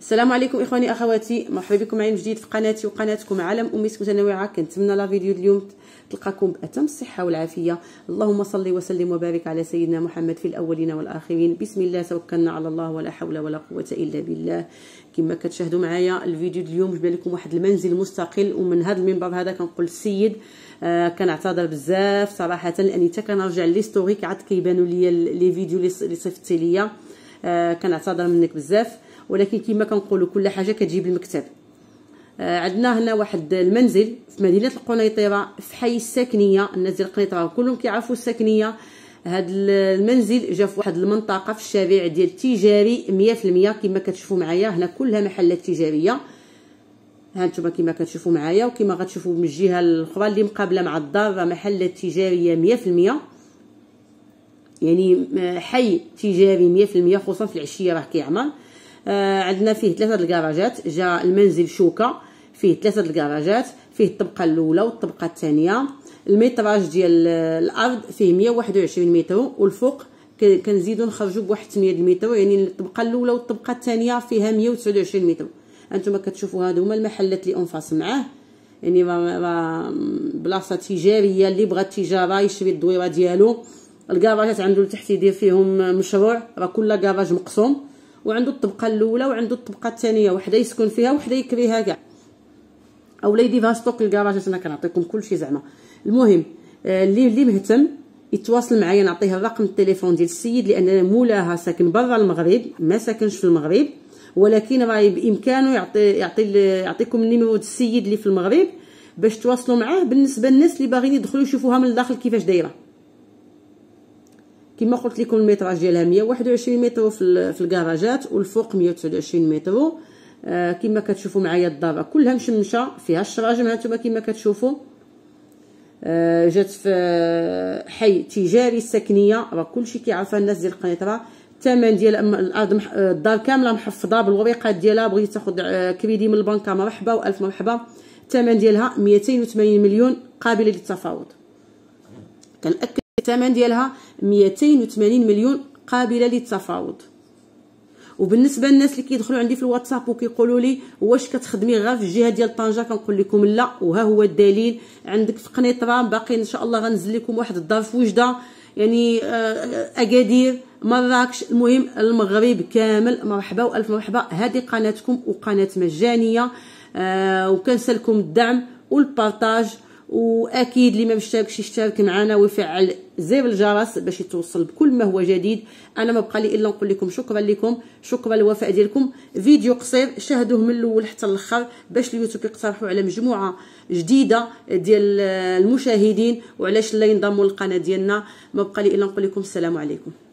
السلام عليكم اخواني اخواتي مرحبا بكم معايا من جديد في قناتي وقناتكم عالم اميس متنوعه كنتمنى لا فيديو اليوم تلقاكم باتم الصحه والعافيه اللهم صل وسلم وبارك على سيدنا محمد في الاولين والاخرين بسم الله توكلنا على الله ولا حول ولا قوه الا بالله كما كتشاهدوا معايا الفيديو اليوم جبنا لكم واحد المنزل مستقل ومن هذا المنبر هذا كنقول السيد آه كنعتذر بزاف صراحه لاني حتى كنرجع ليستوريك عاد كيبانوا لي لي فيديو اللي صيفطتي ليا آه كنعتذر منك بزاف ولكن كما كنقولوا كل حاجه كتجيب المكتب آه، عندنا هنا واحد المنزل في مدينه القنيطره في حي الساكنيه الناس ديال القنيطره كلهم كيعرفوا الساكنيه هاد المنزل جا في واحد المنطقه في الشارع ديال التجاري 100% كما كتشوفوا معايا هنا كلها محلات تجاريه ها انتما كما كتشوفوا معايا وكما غتشوفوا من الجهه الاخرى اللي مقابله مع الدار محلات تجاريه 100% يعني آه، حي تجاري 100% خصوصا في العشيه راه كيعمر آه عندنا فيه ثلاثه الكراجات جا المنزل شوكه فيه ثلاثه الكراجات فيه الطبقه الاولى والطبقه الثانيه الميتراج ديال الارض فيه مية وعشرين متر والفوق كنزيدو نخرجو بواحد تمنية متر يعني الطبقه الاولى والطبقه الثانيه فيها مية وتسعود وعشرين متر هانتوما كتشوفو هادو هما المحلات اللي أنفاس معاه يعني راه بلاصه تجاريه اللي بغا التجاره يشري الدويره ديالو الكراجات عندو لتحت يدير فيهم مشروع راه كل كراج مقسوم وعنده الطبقه الاولى وعنده الطبقه الثانيه وحده يسكن فيها وحده يكريها كاع اولادي فاستوك الكراجات انا كنعطيكم كلشي زعما المهم آه، اللي اللي مهتم يتواصل معايا نعطيه الرقم التليفون ديال السيد لان مولاها ساكن برا المغرب ما ساكنش في المغرب ولكن راه بامكانه يعطي يعطي يعطيكم النيميرو ديال السيد اللي في المغرب باش تواصلوا معاه بالنسبه للناس اللي باغيين يدخلوا يشوفوها من الداخل كيفاش دايره كما قلت لكم الميتراج ديالها 121 متر في في الكراجات والفوق 129 متر آه، كما كتشوفوا معايا الدار كلها مشمشه فيها الشراجم هانتوما كما كتشوفوا آه، جات في حي تجاري سكنيه راه كلشي كيعرفها الناس ديال القنيطره الثمن ديال الارض آه، الدار كامله محفظه بالوريقات ديالها بغيتي تاخذ كريدي من البنكه مرحبا والف مرحبا الثمن ديالها 280 مليون قابله للتفاوض كنأكد الثمن ديالها 280 مليون قابله للتفاوض وبالنسبه للناس اللي كيدخلوا عندي في الواتساب وكيقولوا لي واش كتخدمي غير في الجهه ديال طنجه كنقول لكم لا وها هو الدليل عندك في قنيطره باقي ان شاء الله غنزل لكم واحد الدار في وجده يعني آه، اكادير مراكش المهم المغرب كامل مرحبا والف مرحبا هذه قناتكم وقناه مجانيه آه، وكنسالكم الدعم والبارطاج واكيد اللي ما مشتركش يشترك معنا ويفعل زر الجرس باش يتوصل بكل ما هو جديد انا ما بقى لي الا نقول لكم شكرا لكم شكرا للوفاء ديالكم فيديو قصير شاهدوه من الاول حتى الاخر باش اليوتيوب يقترحوا على مجموعه جديده ديال المشاهدين وعلاش لا ينضموا للقناه ديالنا ما بقى لي الا نقول لكم السلام عليكم